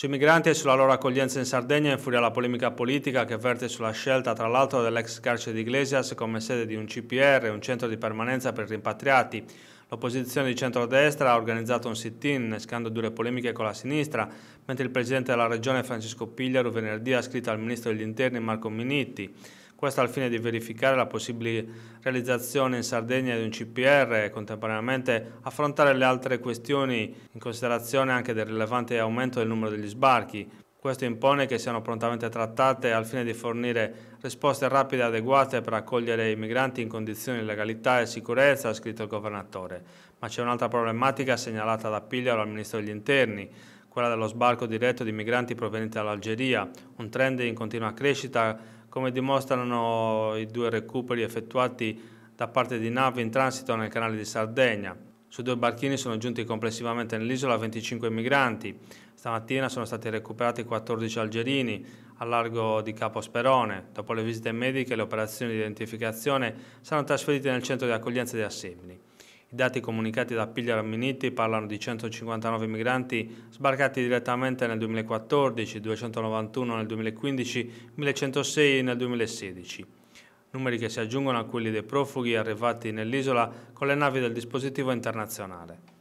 Sui migranti e sulla loro accoglienza in Sardegna infuria la polemica politica che verte sulla scelta tra l'altro dell'ex carcere di Iglesias come sede di un CPR, un centro di permanenza per rimpatriati. L'opposizione di centrodestra ha organizzato un sit-in, innescando dure polemiche con la sinistra, mentre il presidente della regione Francesco Pigliaru venerdì ha scritto al ministro degli interni Marco Minitti questo al fine di verificare la possibile realizzazione in Sardegna di un CPR e contemporaneamente affrontare le altre questioni in considerazione anche del rilevante aumento del numero degli sbarchi. Questo impone che siano prontamente trattate al fine di fornire risposte rapide e adeguate per accogliere i migranti in condizioni di legalità e sicurezza, ha scritto il governatore. Ma c'è un'altra problematica segnalata da Piglia al Ministro degli Interni quella dello sbarco diretto di migranti provenienti dall'Algeria, un trend in continua crescita come dimostrano i due recuperi effettuati da parte di navi in transito nel canale di Sardegna. Su due barchini sono giunti complessivamente nell'isola 25 migranti. Stamattina sono stati recuperati 14 algerini a largo di Capo Sperone. Dopo le visite mediche e le operazioni di identificazione saranno trasferiti nel centro di accoglienza di Assemini. I dati comunicati da Piglia Minniti parlano di 159 migranti sbarcati direttamente nel 2014, 291 nel 2015, 1106 nel 2016. Numeri che si aggiungono a quelli dei profughi arrivati nell'isola con le navi del dispositivo internazionale.